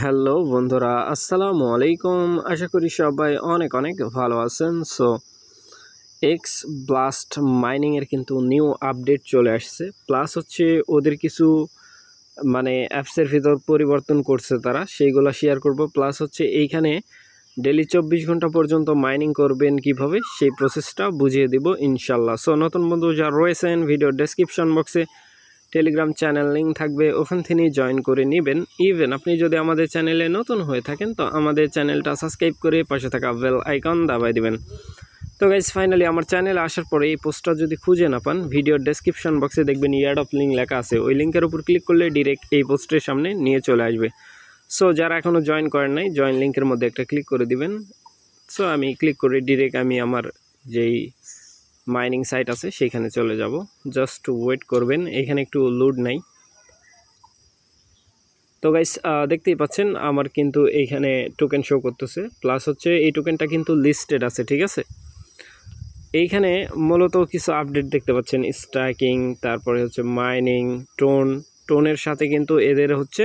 hello বন্ধুরা আসসালামু আলাইকুম আশা করি সবাই অনেক অনেক ভালো আছেন সো এক্স ব্লাস্ট মাইনিংয়ের কিন্তু নিউ আপডেট চলে আসছে প্লাস হচ্ছে ওদের কিছু মানে অ্যাপসের ভিতর পরিবর্তন করছে তারা সেইগুলো শেয়ার করব প্লাস হচ্ছে এইখানে ডেলি চব্বিশ ঘন্টা পর্যন্ত মাইনিং করবেন কিভাবে সেই প্রসেসটা বুঝিয়ে দিব ইনশাল্লাহ সো নতুন বন্ধু যা রয়েছেন ভিডিও ডেসক্রিপশন বক্সে টেলিগ্রাম চ্যানেল লিঙ্ক থাকবে ওখান থেকেই জয়েন করে নেবেন ইভেন আপনি যদি আমাদের চ্যানেলে নতুন হয়ে থাকেন তো আমাদের চ্যানেলটা সাবস্ক্রাইব করে পাশে থাকা বেল আইকন দাবাই দেবেন তো গাইজ ফাইনালি আমার চ্যানেলে আসার পরে এই পোস্টটা যদি খুঁজে না পান ভিডিওর ডেসক্রিপশন বক্সে দেখবেন ইয়ার্ড অফ লিঙ্ক লেখা আছে ওই লিঙ্কের উপর ক্লিক করলে ডিরেক্ট এই পোস্টের সামনে নিয়ে চলে আসবে সো যারা এখনও জয়েন করেন নাই জয়েন লিঙ্কের মধ্যে একটা ক্লিক করে দিবেন সো আমি ক্লিক করে ডিরেক্ট আমি আমার যেই মাইনিং সাইট আছে সেখানে চলে যাব জাস্ট ওয়েট করবেন এখানে একটু লোড নাই তো গাইস দেখতেই পাচ্ছেন আমার কিন্তু এইখানে টোকেন শো করতেছে প্লাস হচ্ছে এই টোকেনটা কিন্তু লিস্টেড আছে ঠিক আছে এইখানে মূলত কিছু আপডেট দেখতে পাচ্ছেন স্ট্রাইকিং তারপরে হচ্ছে মাইনিং টোন টোনের সাথে কিন্তু এদের হচ্ছে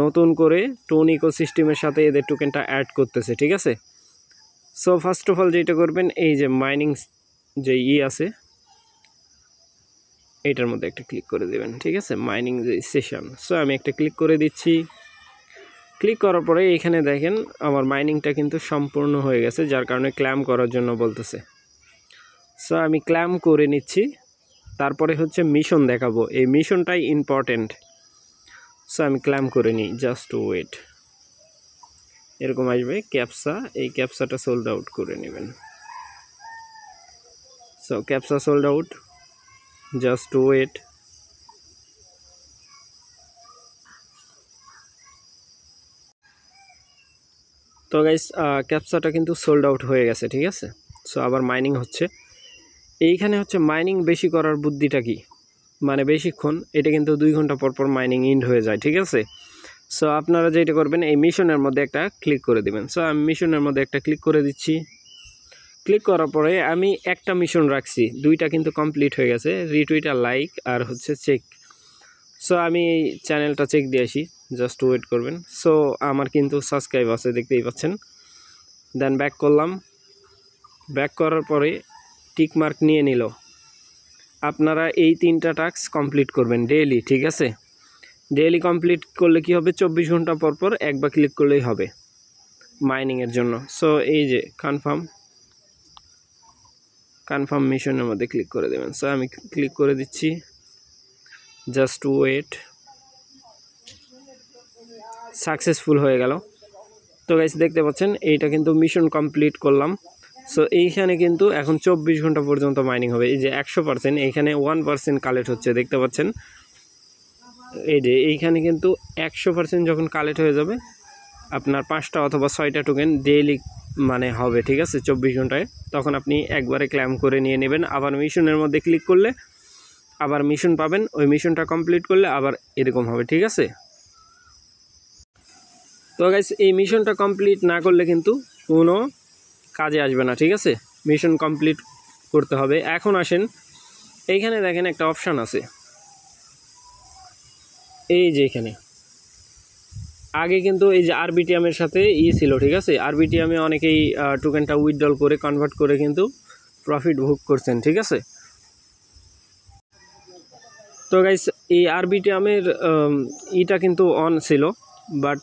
নতুন করে টোন ইকোসিস্টেমের সাথে এদের টোকেনটা অ্যাড করতেছে ঠিক আছে সো ফার্স্ট অফ অল যেটা করবেন এই যে মাইনিং যে ই আছে এটার মধ্যে একটা ক্লিক করে দেবেন ঠিক আছে মাইনিং যে সেশন সো আমি একটা ক্লিক করে দিচ্ছি ক্লিক করার পরে এখানে দেখেন আমার মাইনিংটা কিন্তু সম্পূর্ণ হয়ে গেছে যার কারণে ক্ল্যাম করার জন্য বলতেছে সো আমি ক্ল্যাম করে নিচ্ছি তারপরে হচ্ছে মিশন দেখাবো এই মিশনটাই ইম্পর্টেন্ট সো আমি ক্ল্যাম করে নিই জাস্ট ওয়েট এরকম আসবে ক্যাপসা এই ক্যাপসাটা সোল্ড আউট করে নেবেন so caps are sold out just wait তো গাইস ক্যাপসাটা কিন্তু সোল্ড আউট হয়ে গেছে ঠিক আছে সো আবার মাইনিং হচ্ছে এইখানে হচ্ছে মাইনিং বেশি করার বুদ্ধিটা কি মানে বেশিক্ষণ এটা কিন্তু দুই ঘন্টা পর পর মাইনিং ইন্ড হয়ে যায় ঠিক আছে সো আপনারা যেটা করবেন এই মিশনের মধ্যে একটা ক্লিক করে দিবেন সো আমি মিশনের মধ্যে একটা ক্লিক করে দিচ্ছি ক্লিক করার পরে আমি একটা মিশন রাখছি দুইটা কিন্তু কমপ্লিট হয়ে গেছে রিটুইট আর লাইক আর হচ্ছে চেক সো আমি এই চ্যানেলটা চেক দিয়ে আসি জাস্ট ওয়েট করবেন সো আমার কিন্তু সাবস্ক্রাইব আছে দেখতেই পাচ্ছেন দেন ব্যাক করলাম ব্যাক করার পরে টিক মার্ক নিয়ে নিল আপনারা এই তিনটা টাস্ক কমপ্লিট করবেন ডেইলি ঠিক আছে ডেইলি কমপ্লিট করলে কি হবে চব্বিশ ঘন্টা পর পর একবার ক্লিক করলেই হবে মাইনিংয়ের জন্য সো এই যে কনফার্ম কনফার্মেশনের মধ্যে ক্লিক করে দেবেন সো আমি ক্লিক করে দিচ্ছি জাস্ট ওয়েট সাকসেসফুল হয়ে গেল তো গাইস দেখতে পাচ্ছেন এইটা কিন্তু মিশন কমপ্লিট করলাম সো এইখানে কিন্তু এখন চব্বিশ ঘন্টা পর্যন্ত মাইনিং হবে এই যে একশো পার্সেন্ট এইখানে ওয়ান পার্সেন্ট কালেক্ট হচ্ছে দেখতে পাচ্ছেন এই যে এইখানে কিন্তু একশো পার্সেন্ট যখন কালেক্ট হয়ে যাবে আপনার পাঁচটা অথবা ছয়টা টোকেন ডেইলি মানে হবে ঠিক আছে চব্বিশ ঘন্টায় তখন আপনি একবারে ক্ল্যাম করে নিয়ে নেবেন আবার মিশনের মধ্যে ক্লিক করলে আবার মিশন পাবেন ওই মিশনটা কমপ্লিট করলে আবার এরকম হবে ঠিক আছে তো গাইস এই মিশনটা কমপ্লিট না করলে কিন্তু কোনো কাজে আসবে না ঠিক আছে মিশন কমপ্লিট করতে হবে এখন আসেন এইখানে দেখেন একটা অপশান আছে এই যে এখানে আগে কিন্তু এই যে আরবিটিএমের সাথে ই ছিল ঠিক আছে আরবিটিএমে অনেকেই টোকেনটা উইথড্রল করে কনভার্ট করে কিন্তু প্রফিট ভোগ করছেন ঠিক আছে তো গাইস এই আরবিটিএমের ইটা কিন্তু অন ছিল বাট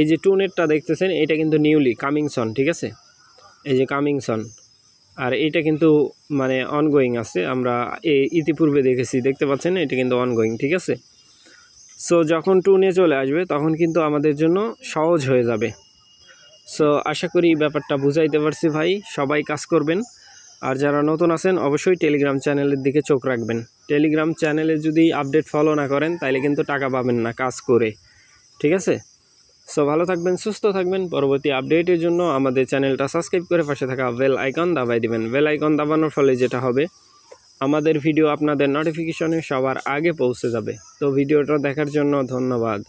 এই যে নেটটা দেখতেছেন এটা কিন্তু নিউলি কামিংসন ঠিক আছে এই যে কামিংসন আর এটা কিন্তু মানে অনগোয়িং আছে আমরা ইতিপূর্বে দেখেছি দেখতে পাচ্ছেন এটা কিন্তু অনগোয়িং ঠিক আছে সো যখন টু নিয়ে চলে আসবে তখন কিন্তু আমাদের জন্য সহজ হয়ে যাবে সো আশা করি ব্যাপারটা বুঝাইতে পারছি ভাই সবাই কাজ করবেন আর যারা নতুন আছেন অবশ্যই টেলিগ্রাম চ্যানেলের দিকে চোখ রাখবেন টেলিগ্রাম চ্যানেলে যদি আপডেট ফলো না করেন তাহলে কিন্তু টাকা পাবেন না কাজ করে ঠিক আছে সো ভালো থাকবেন সুস্থ থাকবেন পরবর্তী আপডেটের জন্য আমাদের চ্যানেলটা সাবস্ক্রাইব করে পাশে থাকা বেল আইকন দাবাই দিবেন বেল আইকন দাবানোর ফলে যেটা হবে আমাদের ভিডিও আপনাদের নোটিফিকেশনে সবার আগে পৌঁছে যাবে তো ভিডিওটা দেখার জন্য ধন্যবাদ